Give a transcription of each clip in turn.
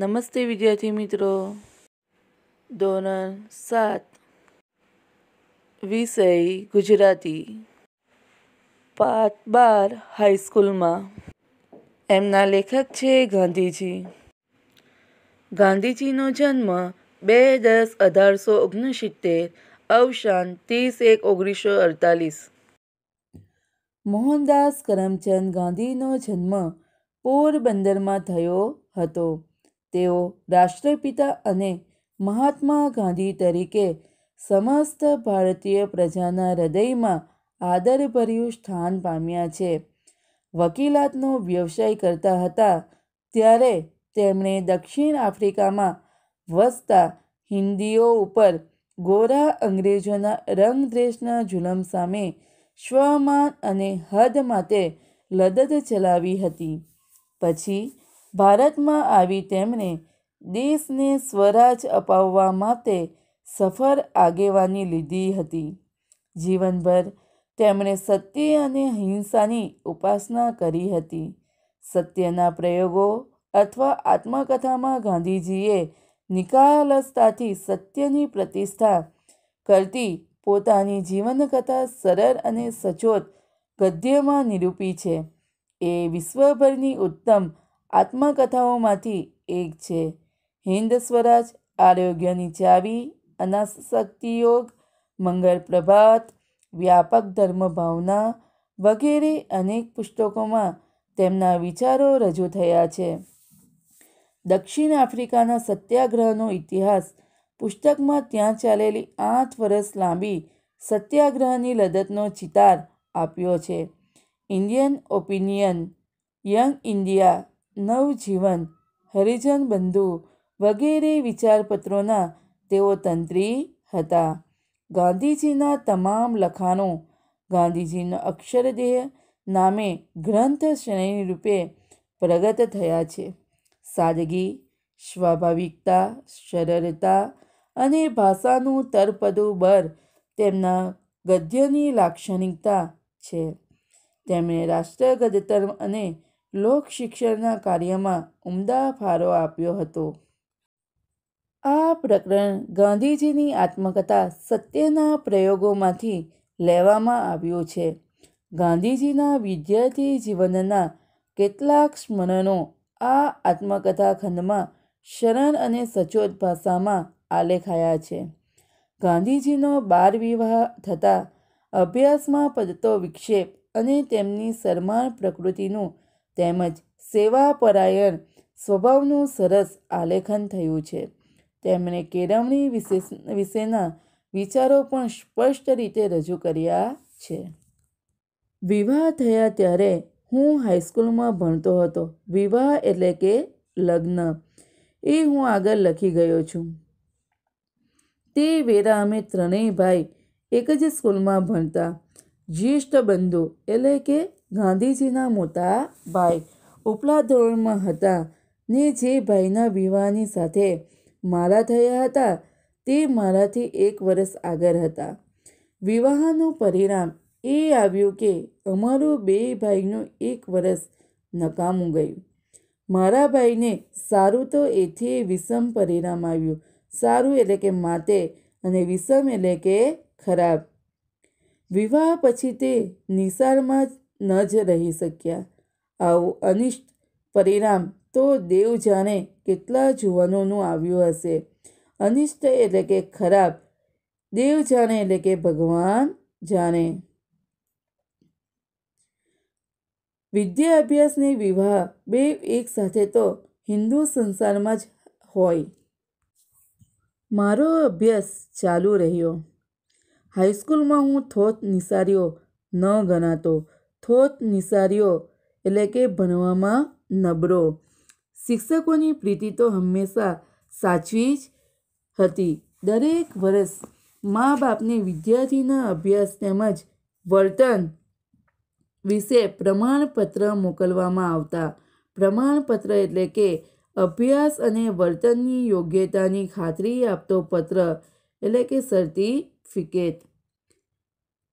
નમસ્તે વિદ્યાર્થી મિત્રો ધોરણ સાત વિષય ગુજરાતી પાઠ બાર હાઈસ્કૂલમાં એમના લેખક છે ગાંધીજી ગાંધીજીનો જન્મ બે દસ અઢારસો ઓગણસિત્તેર અવસાન ત્રીસ એક ઓગણીસો અડતાલીસ મોહનદાસ કરમચંદ ગાંધીનો જન્મ પોરબંદરમાં થયો હતો તેઓ રાષ્ટ્રપિતા અને મહાત્મા ગાંધી તરીકે સમસ્ત ભારતીય પ્રજાના હૃદયમાં આદરભર્યું સ્થાન પામ્યા છે વકીલાતનો વ્યવસાય કરતા હતા ત્યારે તેમણે દક્ષિણ આફ્રિકામાં વસતા હિન્દીઓ ઉપર ગોરા અંગ્રેજોના રંગદ્રેશના જુલમ સામે સ્વમાન અને હદ માટે લદત ચલાવી હતી પછી ભારતમાં આવી તેમણે દેશને સ્વરાજ અપાવવા માટે સફળ આગેવાની લીધી હતી જીવનભર તેમણે સત્ય અને હિંસાની ઉપાસના કરી હતી સત્યના પ્રયોગો અથવા આત્મકથામાં ગાંધીજીએ નિકાલસતાથી સત્યની પ્રતિષ્ઠા કરતી પોતાની જીવનકથા સરળ અને સચોટ ગદ્યમાં નિરૂપી છે એ વિશ્વભરની ઉત્તમ આત્મકથાઓમાંથી એક છે હિન્દ સ્વરાજ આરોગ્યની ચાવી અનાશક્તિ યોગ મંગળ પ્રભાત વ્યાપક ધર્મ ભાવના વગેરે અનેક પુસ્તકોમાં તેમના વિચારો રજૂ થયા છે દક્ષિણ આફ્રિકાના સત્યાગ્રહનો ઇતિહાસ પુસ્તકમાં ત્યાં ચાલેલી આઠ વર્ષ લાંબી સત્યાગ્રહની લદતનો ચિતાર આપ્યો છે Indian Opinion Young India Navjivan Harijan Bandhu વગેરે વિચારપત્રોના તેઓ તંત્રી હતા ગાંધીજીના તમામ લખાણો ગાંધીજીનો અક્ષરદેહ નામે ગ્રંથ શ્રેણી રૂપે પ્રગટ થયા છે સાદગી સ્વાભાવિકતા સરળતા અને ભાષાનું તરપદું બર તેમના ગદ્યની લાક્ષણિકતા છે તેમણે રાષ્ટ્રગદ્ય તર્મ અને લોક શિક્ષણના કાર્યમાં ઉમદા ફાળો આપ્યો હતો આ પ્રકરણ ગાંધીજીની આત્મકથા સત્યના પ્રયોગોમાંથી લેવામાં આવ્યું છે ગાંધીજીના વિદ્યાર્થી જીવનના કેટલાક સ્મરણો આ આત્મકથા ખંડમાં શરણ અને સચોટ ભાષામાં આલેખાયા છે ગાંધીજીનો બાળ વિવાહ થતાં અભ્યાસમાં પડતો વિક્ષેપ અને તેમની શરમાળ પ્રકૃતિનું તેમજ સેવાપરાયણ સ્વભાવનું સરસ આલેખન થયું છે તેમણે કેળવણી વિશે વિશેના વિચારો પણ સ્પષ્ટ રીતે રજૂ કર્યા છે વિવાહ થયા ત્યારે હું હાઈસ્કૂલમાં ભણતો હતો વિવાહ એટલે કે લગ્ન એ હું આગળ લખી ગયો છું તે વેરા અમે ત્રણેય ભાઈ એક જ સ્કૂલમાં ભણતા જ્યેષ્ઠ બંધુ એટલે કે ગાંધીજીના મોટા ભાઈ ઉપલા ધોરણમાં હતા ને જે ભાઈના વિવાહની સાથે મારા થયા હતા તે મારાથી એક વર્ષ આગળ હતા વિવાહનું પરિણામ એ આવ્યું કે અમારું બે ભાઈનું એક વર્ષ નકામું ગયું મારા ભાઈને સારું તો એથી વિષમ પરિણામ આવ્યું સારું એટલે કે માતે અને વિષમ એટલે કે ખરાબ વિવાહ પછી તે નિશાળમાં ન જ રહી શક્યા આવું અનિષ્ટ પરિણામ તો દેવ જાણે કેટલા જુવાનોનું આવ્યું હશે અનિષ્ટ એટલે કે ખરાબ દેવ જાણે એટલે કે ભગવાન જાણે વિદ્યા અભ્યાસને વિવાહ બે એક સાથે તો હિન્દુ સંસારમાં જ હોય મારો અભ્યાસ ચાલુ રહ્યો હાઈસ્કૂલમાં હું થોત નિસાર્યો ન ગણાતો થોત નિસાર્યો એટલે કે ભણવામાં નબળો શિક્ષકોની પ્રીતિ તો હંમેશા સાચવી જ હતી દરેક વર્ષ મા બાપને વિદ્યાર્થીના અભ્યાસ તેમજ વર્તન વિશે પ્રમાણપત્ર મોકલવામાં આવતા પ્રમાણપત્ર એટલે કે અભ્યાસ અને વર્તનની યોગ્યતાની ખાતરી આપતો પત્ર એટલે કે સર્ટિફિકેટ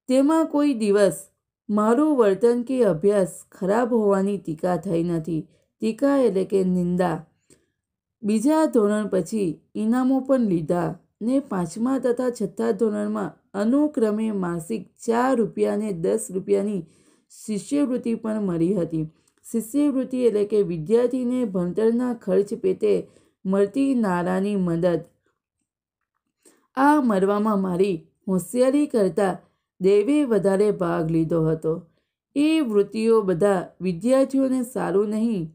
તેમાં કોઈ દિવસ મારું વર્તન કે અભ્યાસ ખરાબ હોવાની ટીકા થઈ નથી ટીકા એટલે કે નિંદા બીજા ધોરણ પછી ઇનામો પણ લીધા ને પાંચમા તથા છઠ્ઠા ધોરણમાં અનુક્રમે માસિક ચાર રૂપિયાને દસ રૂપિયાની શિષ્યવૃત્તિ પણ મળી હતી શિષ્યવૃત્તિ એટલે કે વિદ્યાર્થીને ભણતરના ખર્ચ પેટે મળતી નાણાંની મદદ આ મળવામાં મારી હોશિયારી કરતાં દેવે વધારે ભાગ લીધો હતો એ વૃત્તિઓ બધા વિદ્યાર્થીઓને સારું નહીં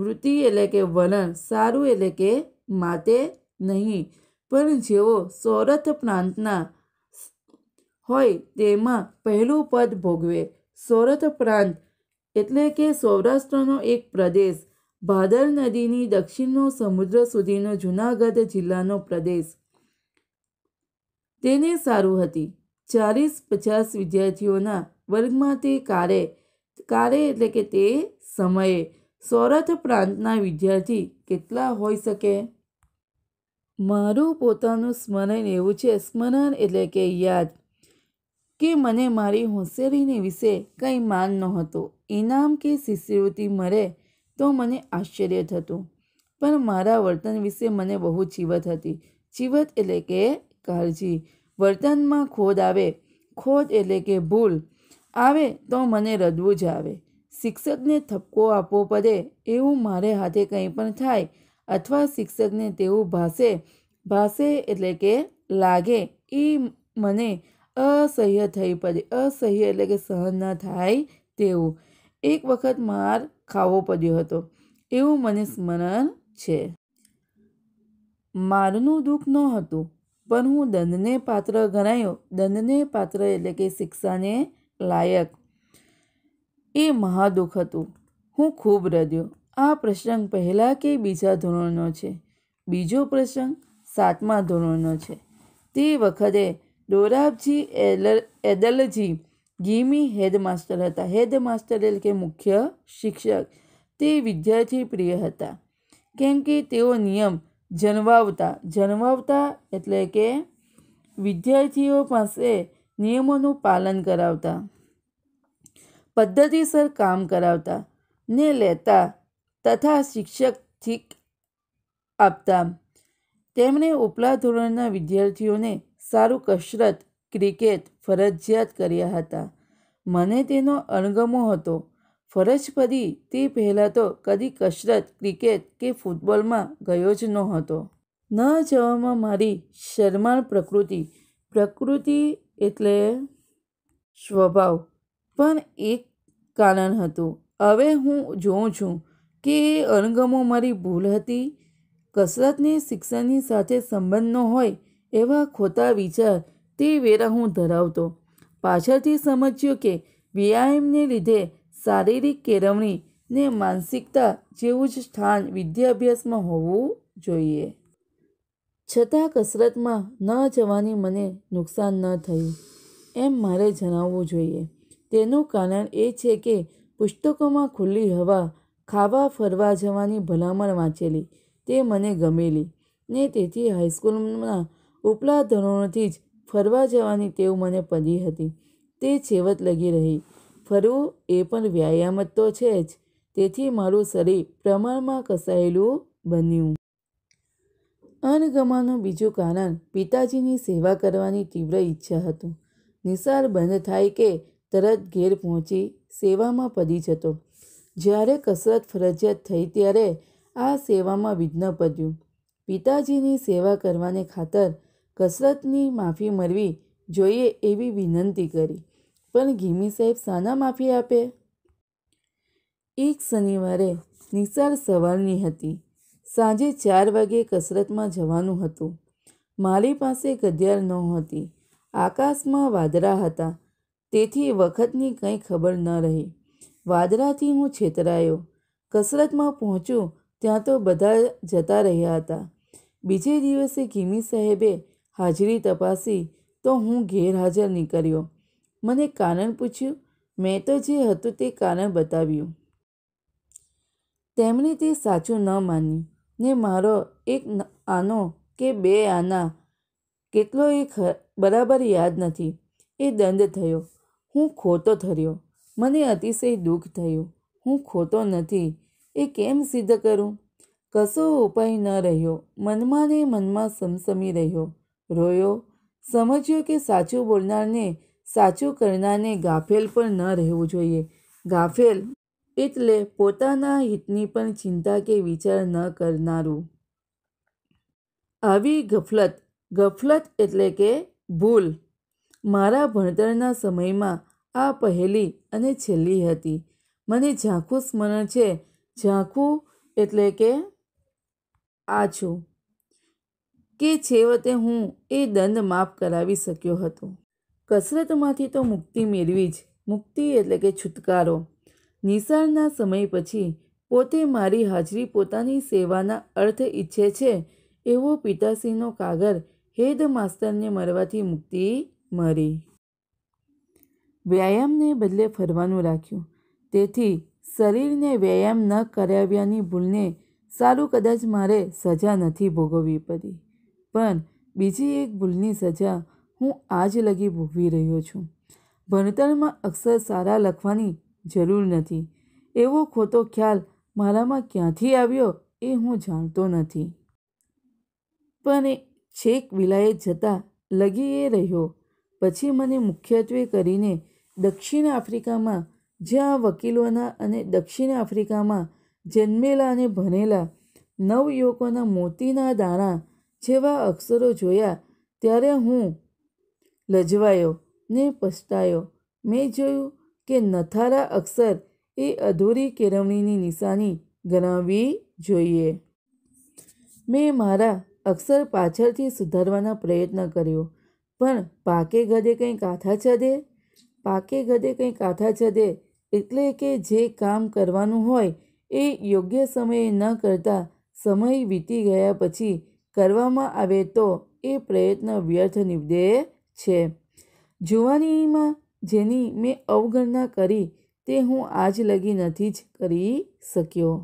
વૃત્તિ એટલે કે વલણ સારું એટલે કે માટે નહીં પણ જેઓ સૌરથ પ્રાંતના હોય તેમાં પહેલું પદ ભોગવે સૌરથ પ્રાંત એટલે કે સૌરાષ્ટ્રનો એક પ્રદેશ ભાદર નદીની દક્ષિણનો સમુદ્ર સુધીનો જૂનાગઢ જિલ્લાનો પ્રદેશ તેને સારું હતી ચાલીસ પચાસ વિદ્યાર્થીઓના વર્ગમાં તે કારે કારે એટલે કે તે સમયે સૌરથ પ્રાંતના વિદ્યાર્થી કેટલા હોઈ શકે મારું પોતાનું સ્મરણ એવું છે સ્મરણ એટલે કે યાદ કે મને મારી હોશિયારીને વિશે કંઈ માન નહોતો ઇનામ કે શિષ્યવૃત્તિ મળે તો મને આશ્ચર્ય થતું પણ મારા વર્તન વિશે મને બહુ ચીવત હતી ચીવત એટલે કે કાળજી વર્તનમાં ખોદ આવે ખોદ એટલે કે ભૂલ આવે તો મને રડવું જ આવે શિક્ષકને થપકો આપવો પડે એવું મારે હાથે કંઈ પણ થાય અથવા શિક્ષકને તેવું ભાસે ભાસે એટલે કે લાગે એ મને અસહ્ય થઈ પડે અસહ્ય એટલે કે સહન ન થાય તેવું એક વખત માર ખાવો પડ્યો હતો એવું મને સ્મરણ છે મારનું દુઃખ નહોતું પણ હું દંડને પાત્ર ગણાયો દંડને પાત્ર એટલે કે શિક્ષાને લાયક એ મહાદુઃખ હતું હું ખૂબ રડ્યો આ પ્રસંગ પહેલાં કે બીજા ધોરણનો છે બીજો પ્રસંગ સાતમા ધોરણનો છે તે વખતે ડોરાબજી એલર એદલજી ગીમી હેડમાસ્ટર હતા હેડમાસ્ટર એટલે કે મુખ્ય શિક્ષક તે વિદ્યાર્થી પ્રિય હતા કેમ કે તેઓ નિયમ જન્માવતા જન્માવતા એટલે કે વિદ્યાર્થીઓ પાસે નિયમોનું પાલન કરાવતા પદ્ધતિસર કામ કરાવતા ને લેતા તથા શિક્ષકથી આપતા તેમણે ઉપલા ધોરણના વિદ્યાર્થીઓને સારું કસરત ક્રિકેટ ફરજિયાત કર્યા હતા મને તેનો અણગમો હતો ફરજ પડી તે પહેલાં તો કદી કસરત ક્રિકેટ કે ફૂટબોલમાં ગયો જ નહોતો ન જવામાં મારી શરમાળ પ્રકૃતિ પ્રકૃતિ એટલે સ્વભાવ પણ એક કારણ હતું હવે હું જોઉં છું કે એ અણગમો મારી ભૂલ હતી કસરતને શિક્ષણની સાથે સંબંધ ન હોય એવા ખોટા વિચાર તે વેરા હું ધરાવતો પાછળથી સમજ્યો કે વ્યાયામને લીધે શારીરિક કેળવણી ને માનસિકતા જેવું જ સ્થાન વિદ્યાભ્યાસમાં હોવું જોઈએ છતાં કસરતમાં ન જવાની મને નુકસાન ન થયું એમ મારે જણાવવું જોઈએ તેનું કારણ એ છે કે પુસ્તકોમાં ખુલ્લી હવા ખાવા ફરવા જવાની ભલામણ વાંચેલી તે મને ગમેલી ને તેથી હાઈસ્કૂલના ઉપલા ધોરણોથી જ ફરવા જવાની ટેવ મને પડી હતી તે છેવટ લગી રહી ફરવું એ પણ વ્યાયામ જ તો છે જ તેથી મારું શરીર પ્રમાણમાં કસાયેલું બન્યું અનગમાનું બીજું કારણ પિતાજીની સેવા કરવાની તીવ્ર ઈચ્છા હતું નિસાર બંધ થાય કે તરત ઘેર પહોંચી સેવામાં પડી જતો જ્યારે કસરત ફરજિયાત થઈ ત્યારે આ સેવામાં વિઘ્ન પડ્યું પિતાજીની સેવા કરવાને ખાતર કસરતની માફી મળવી જોઈએ એવી વિનંતી કરી પણ ગીમી સાહેબ શાના માફી આપે એક શનિવારે નિશાળ સવારની હતી સાંજે ચાર વાગે કસરતમાં જવાનું હતું મારી પાસે ગધિયાર નહોતી આકાશમાં વાદળા હતા તેથી વખતની કંઈ ખબર ન રહી વાદળાથી હું છેતરાયો કસરતમાં પહોંચું ત્યાં તો બધા જતા રહ્યા હતા બીજે દિવસે કિમી સાહેબે હાજરી તપાસી તો હું ગેરહાજર નીકળ્યો મને કારણ પૂછ્યું મેં તો જે હતું તે કારણ બતાવ્યું તેમણે તે સાચું ન માન્યું ને મારો એક આનો કે બે આના કેટલો એ બરાબર યાદ નથી એ દંડ થયો હું ખોટો થર્યો મને અતિશય દુઃખ થયું હું ખોટો નથી એ કેમ સિદ્ધ કરું કશો ઉપાય ન રહ્યો મનમાં ને મનમાં સમસમી રહ્યો રોયો સમજ્યો કે સાચું બોલનારને સાચું કરનારને ગાફેલ પણ ન રહેવું જોઈએ ગાફેલ એટલે પોતાના હિતની પણ ચિંતા કે વિચાર ન કરનારું આવી ગફલત ગફલત એટલે કે ભૂલ મારા ભણતરના સમયમાં આ પહેલી અને છેલ્લી હતી મને ઝાંખું સ્મરણ છે ઝાંખું એટલે કે આછું કે છેવટે હું એ દંડ માફ કરાવી શક્યો હતો કસરતમાંથી તો મુક્તિ મેળવી જ મુક્તિ એટલે કે છુટકારો નિશાળના સમય પછી પોતે મારી હાજરી પોતાની સેવાના અર્થ ઈચ્છે છે એવો પિતાશ્રીનો કાગર હેડ માસ્તરને મળવાથી મુક્તિ મળી વ્યાયામને બદલે ફરવાનું રાખ્યું તેથી શરીરને વ્યાયામ ન કરાવ્યાની ભૂલને સારું કદાચ મારે સજા નથી ભોગવવી પડી પણ બીજી એક ભૂલની સજા હું આજ લગી ભોગવી રહ્યો છું ભણતરમાં અક્ષર સારા લખવાની જરૂર નથી એવો ખોટો ખ્યાલ મારામાં ક્યાંથી આવ્યો એ હું જાણતો નથી પણ છેક વિલાયત જતાં લગી એ રહ્યો પછી મને મુખ્યત્વે કરીને દક્ષિણ આફ્રિકામાં જ્યાં વકીલોના અને દક્ષિણ આફ્રિકામાં જન્મેલા અને ભણેલા નવયુવકોના મોતીના દાણા જેવા અક્ષરો જોયા ત્યારે હું લજવાયો ને પછતાયો મેં જોયું કે નથારા અક્ષર એ અધૂરી કેળવણીની નિશાની ગણાવવી જોઈએ મેં મારા અક્ષર પાછળથી સુધારવાનો પ્રયત્ન કર્યો પણ પાકે ગદે કંઈ કાથા છદે પાકે ગદે કંઈ કાથા છદે એટલે કે જે કામ કરવાનું હોય એ યોગ્ય સમયે ન કરતા સમય વીતી ગયા પછી કરવામાં આવે તો એ પ્રયત્ન વ્યર્થ નીવડે છે જુવાનીમાં જેની મેં અવગણના કરી તે હું આજ લગી નથી જ કરી શક્યો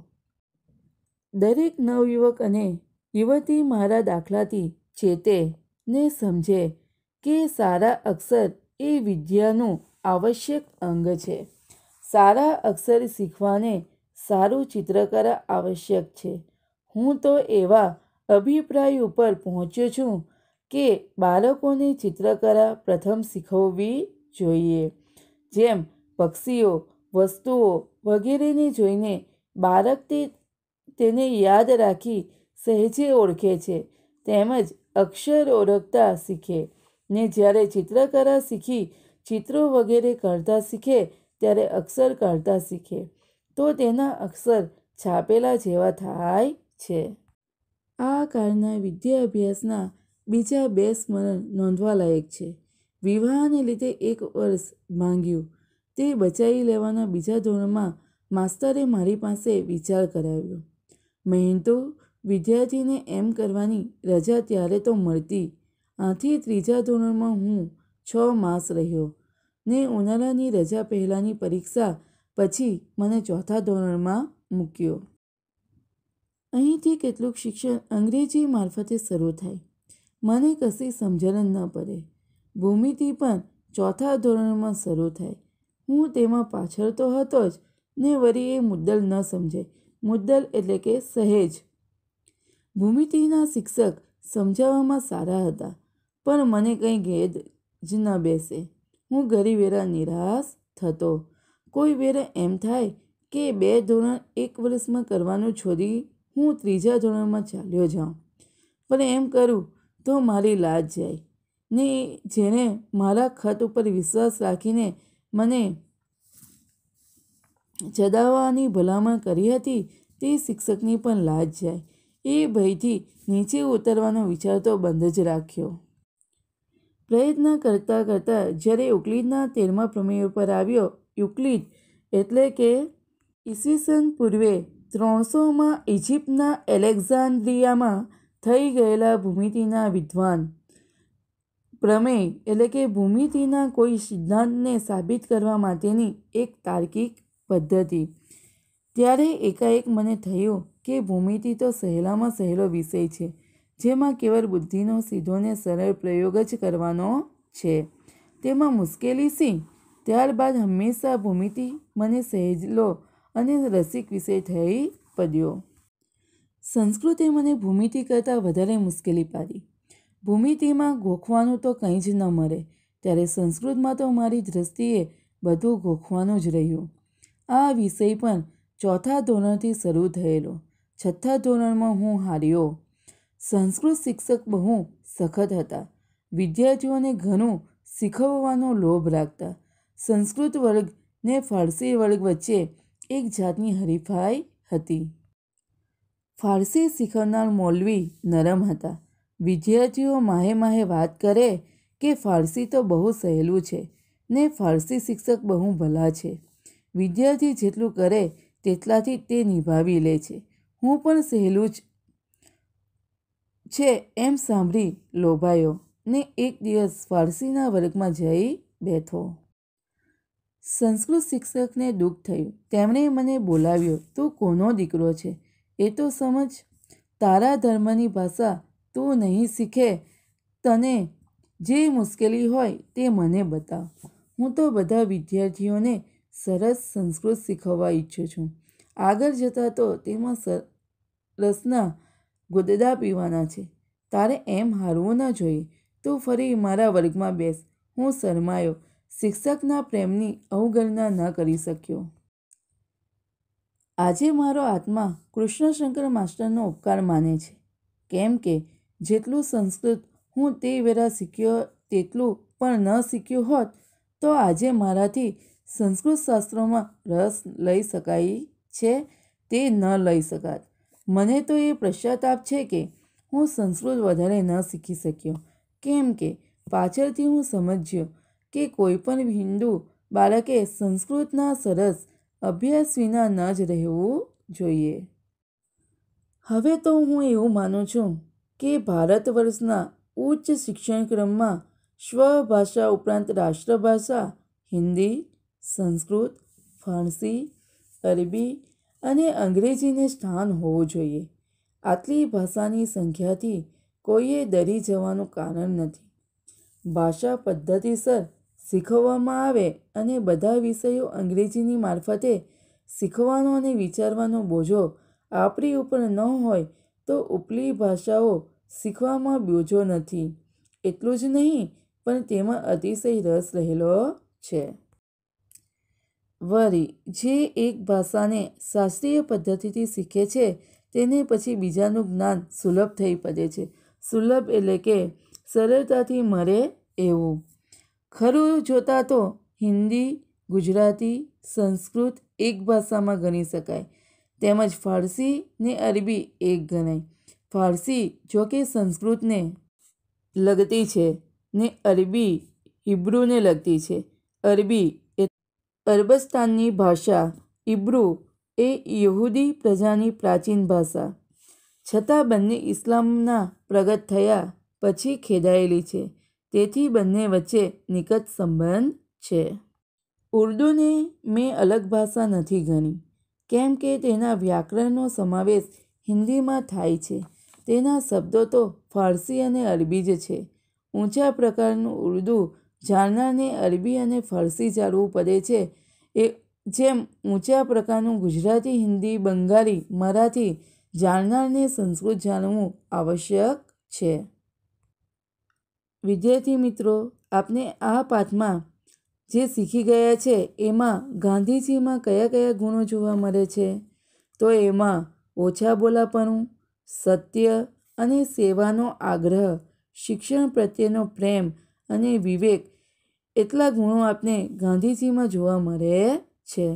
દરેક નવયુવક અને યુવતી મારા દાખલાથી ચેતે ને સમજે કે સારા અક્ષર એ વિદ્યાનું આવશ્યક અંગ છે સારા અક્ષર શીખવાને સારું ચિત્રકાર આવશ્યક છે હું તો એવા અભિપ્રાય ઉપર પહોંચ્યો છું કે બાળકોને ચિત્રકલા પ્રથમ શીખવવી જોઈએ જેમ પક્ષીઓ વસ્તુઓ વગેરેને જોઈને બાળક તેને યાદ રાખી સહેજે ઓળખે છે તેમજ અક્ષર ઓળખતા શીખે ને જ્યારે ચિત્રકલા શીખી ચિત્રો વગેરે કરતા શીખે ત્યારે અક્ષર કરતા શીખે તો તેના અક્ષર છાપેલા જેવા થાય છે આ કાળના વિદ્યા અભ્યાસના બીજા બે સ્મરણ નોંધવાલાયક છે વિવાહને લીધે એક વર્ષ માંગ્યું તે બચાવી લેવાના બીજા ધોરણમાં માસ્તરે મારી પાસે વિચાર કરાવ્યો મેં વિદ્યાર્થીને એમ કરવાની રજા ત્યારે તો મળતી આથી ત્રીજા ધોરણમાં હું છ માસ રહ્યો ને ઉનાળાની રજા પહેલાંની પરીક્ષા પછી મને ચોથા ધોરણમાં મૂક્યો અહીંથી કેટલુંક શિક્ષણ અંગ્રેજી મારફતે શરૂ થાય મને કશી સમજણ ન પડે ભૂમિતિ પણ ચોથા ધોરણમાં શરૂ થાય હું તેમાં પાછળ તો હતો જ ને વળી એ મુદ્દલ ન સમજાય મુદ્દલ એટલે કે સહેજ ભૂમિતિના શિક્ષક સમજાવવામાં સારા હતા પણ મને કંઈ ગેદ જ ન બેસે હું ઘરી વેરા નિરાશ થતો કોઈ વેરા એમ થાય કે બે ધોરણ એક વર્ષમાં કરવાનું છોડી હું ત્રીજા ધોરણમાં ચાલ્યો જાઉં પણ એમ કરું તો મારી લાજ જાય ને જેણે મારા ખત ઉપર વિશ્વાસ રાખીને મને ચડાવવાની ભલામણ કરી હતી તે શિક્ષકની પણ લાજ જાય એ ભયથી નીચે ઉતરવાનો વિચાર તો બંધ જ રાખ્યો પ્રયત્ન કરતાં કરતાં જ્યારે યુક્લિડના તેરમા પ્રમેય ઉપર આવ્યો યુક્લિડ એટલે કે ઈસવીસન પૂર્વે ત્રણસોમાં ઇજિપ્તના એલેક્ઝાન્ડ્રિયામાં થઈ ગયેલા ભૂમિતિના વિદ્વાન પ્રમેય એટલે કે ભૂમિતિના કોઈ સિદ્ધાંતને સાબિત કરવા માટેની એક તાર્કિક પદ્ધતિ ત્યારે એકાએક મને થયું કે ભૂમિતિ તો સહેલામાં સહેલો વિષય છે જેમાં કેવળ બુદ્ધિનો સીધો ને સરળ પ્રયોગ જ કરવાનો છે તેમાં મુશ્કેલી સી ત્યારબાદ હંમેશા ભૂમિતિ મને સહેજલો અને રસિક વિષય થઈ પડ્યો સંસ્કૃતે મને ભૂમિતિ કરતાં વધારે મુશ્કેલી પાડી ભૂમિતિમાં ગોખવાનું તો કંઈ જ ન મળે ત્યારે સંસ્કૃતમાં તો મારી દ્રષ્ટિએ બધું ગોખવાનું જ રહ્યું આ વિષય પણ ચોથા ધોરણથી શરૂ થયેલો છઠ્ઠા ધોરણમાં હું હાર્યો સંસ્કૃત શિક્ષક બહુ સખત હતા વિદ્યાર્થીઓને ઘણું શીખવવાનો લોભ રાખતા સંસ્કૃત વર્ગ ને ફારસી વર્ગ વચ્ચે એક જાતની હરીફાઈ હતી ફારસી શીખવનાર મૌલવી નરમ હતા વિદ્યાર્થીઓ માહે માહે વાત કરે કે ફારસી તો બહુ સહેલું છે ને ફારસી શિક્ષક બહુ ભલા છે વિદ્યાર્થી જેટલું કરે તેટલાથી તે નિભાવી લે છે હું પણ સહેલું જ છે એમ સાંભળી લોભાયો ને એક દિવસ ફારસીના વર્ગમાં જઈ બેઠો સંસ્કૃત શિક્ષકને દુઃખ થયું તેમણે મને બોલાવ્યો તું કોનો દીકરો છે એ તો સમજ તારા ધર્મની ભાષા તું નહીં શીખે તને જે મુશ્કેલી હોય તે મને બતાવ હું તો બધા વિદ્યાર્થીઓને સરસ સંસ્કૃત શીખવવા ઈચ્છું છું આગળ જતાં તો તેમાં સરસના ગુદદા પીવાના છે તારે એમ હારવું ન જોઈએ તો ફરી મારા વર્ગમાં બેસ હું શરમાયો શિક્ષકના પ્રેમની અવગણના ન કરી શક્યો આજે મારો આત્મા કૃષ્ણશંકર માસ્ટરનો ઉપકાર માને છે કેમ કે જેટલું સંસ્કૃત હું તે વેરા શીખ્યો તેટલું પણ ન શીખ્યું હોત તો આજે મારાથી સંસ્કૃત શાસ્ત્રોમાં રસ લઈ શકાય છે તે ન લઈ શકાત મને તો એ પશ્ચાતાપ છે કે હું સંસ્કૃત વધારે ન શીખી શક્યો કેમ કે પાછળથી હું સમજ્યો કે કોઈપણ હિન્દુ બાળકે સંસ્કૃતના સરસ અભ્યાસ વિના ન જ રહેવું જોઈએ હવે તો હું એવું માનું છું કે ભારત વર્ષના ઉચ્ચ શિક્ષણ ક્રમમાં સ્વભાષા ઉપરાંત રાષ્ટ્રભાષા હિન્દી સંસ્કૃત ફારસી અરબી અને અંગ્રેજીને સ્થાન હોવું જોઈએ આટલી ભાષાની સંખ્યાથી કોઈએ ડરી જવાનું કારણ નથી ભાષા પદ્ધતિસર શીખવવામાં આવે અને બધા વિષયો અંગ્રેજીની મારફતે શીખવાનો અને વિચારવાનો બોજો આપણી ઉપર ન હોય તો ઉપલી ભાષાઓ શીખવામાં બોજો નથી એટલું જ નહીં પણ તેમાં અતિશય રસ રહેલો છે વરી જે એક ભાષાને શાસ્ત્રીય પદ્ધતિથી શીખે છે તેને પછી બીજાનું જ્ઞાન સુલભ થઈ પડે છે સુલભ એટલે કે સરળતાથી મળે એવું ખરું જોતાં તો હિન્દી ગુજરાતી સંસ્કૃત એક ભાષામાં ગણી શકાય તેમજ ફારસી ને અરબી એક ગણાય ફારસી જો કે સંસ્કૃતને લગતી છે ને અરબી હિબ્રુને લગતી છે અરબી એ અરબસ્તાનની ભાષા ઇબ્રુ એ યહૂદી પ્રજાની પ્રાચીન ભાષા છતાં બંને ઇસ્લામના પ્રગટ થયા પછી ખેડાયેલી છે તેથી બંને વચ્ચે નિકટ સંબંધ છે ઉર્દૂને મેં અલગ ભાષા નથી ગણી કેમ કે તેના વ્યાકરણનો સમાવેશ હિન્દીમાં થાય છે તેના શબ્દો તો ફારસી અને અરબી જ છે ઊંચા પ્રકારનું ઉર્દૂ જાણનારને અરબી અને ફારસી જાળવું પડે છે એ જેમ ઊંચા પ્રકારનું ગુજરાતી હિન્દી બંગાળી મરાઠી જાણનારને સંસ્કૃત જાણવું આવશ્યક છે વિદ્યાર્થી મિત્રો આપને આ પાઠમાં જે શીખી ગયા છે એમાં ગાંધીજીમાં કયા કયા ગુણો જોવા મળે છે તો એમાં ઓછા બોલાપણું સત્ય અને સેવાનો આગ્રહ શિક્ષણ પ્રત્યેનો પ્રેમ અને વિવેક એટલા ગુણો આપને ગાંધીજીમાં જોવા મળે છે